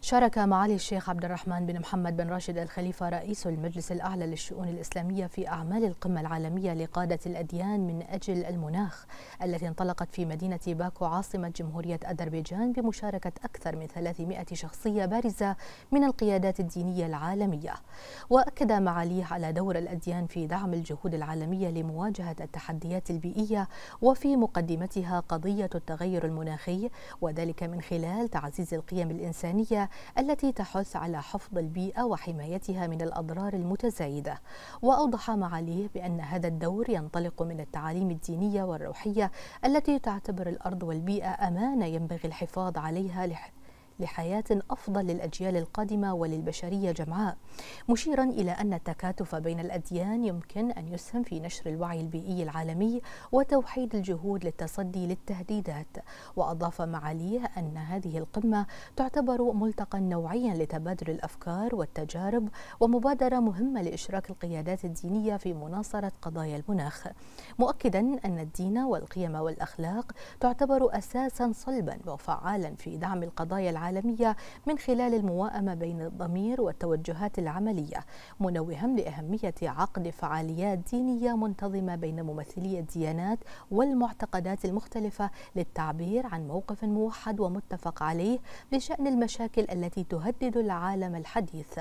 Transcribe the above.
شارك معالي الشيخ عبد الرحمن بن محمد بن راشد الخليفة رئيس المجلس الأعلى للشؤون الإسلامية في أعمال القمة العالمية لقادة الأديان من أجل المناخ التي انطلقت في مدينة باكو عاصمة جمهورية أذربيجان بمشاركة أكثر من 300 شخصية بارزة من القيادات الدينية العالمية وأكد معاليه على دور الأديان في دعم الجهود العالمية لمواجهة التحديات البيئية وفي مقدمتها قضية التغير المناخي وذلك من خلال تعزيز القيم الإنسانية التي تحث على حفظ البيئة وحمايتها من الأضرار المتزايدة وأوضح معاليه بأن هذا الدور ينطلق من التعاليم الدينية والروحية التي تعتبر الأرض والبيئة أمانة ينبغي الحفاظ عليها لحياة أفضل للأجيال القادمة وللبشرية جمعاء مشيرا إلى أن التكاتف بين الأديان يمكن أن يسهم في نشر الوعي البيئي العالمي وتوحيد الجهود للتصدي للتهديدات وأضاف معاليه أن هذه القمة تعتبر ملتقى نوعيا لتبادل الأفكار والتجارب ومبادرة مهمة لإشراك القيادات الدينية في مناصرة قضايا المناخ مؤكدا أن الدين والقيم والأخلاق تعتبر أساسا صلبا وفعالا في دعم القضايا العالمية العالمية من خلال الموائمة بين الضمير والتوجهات العملية منوها لأهمية عقد فعاليات دينية منتظمة بين ممثلي الديانات والمعتقدات المختلفة للتعبير عن موقف موحد ومتفق عليه بشأن المشاكل التي تهدد العالم الحديث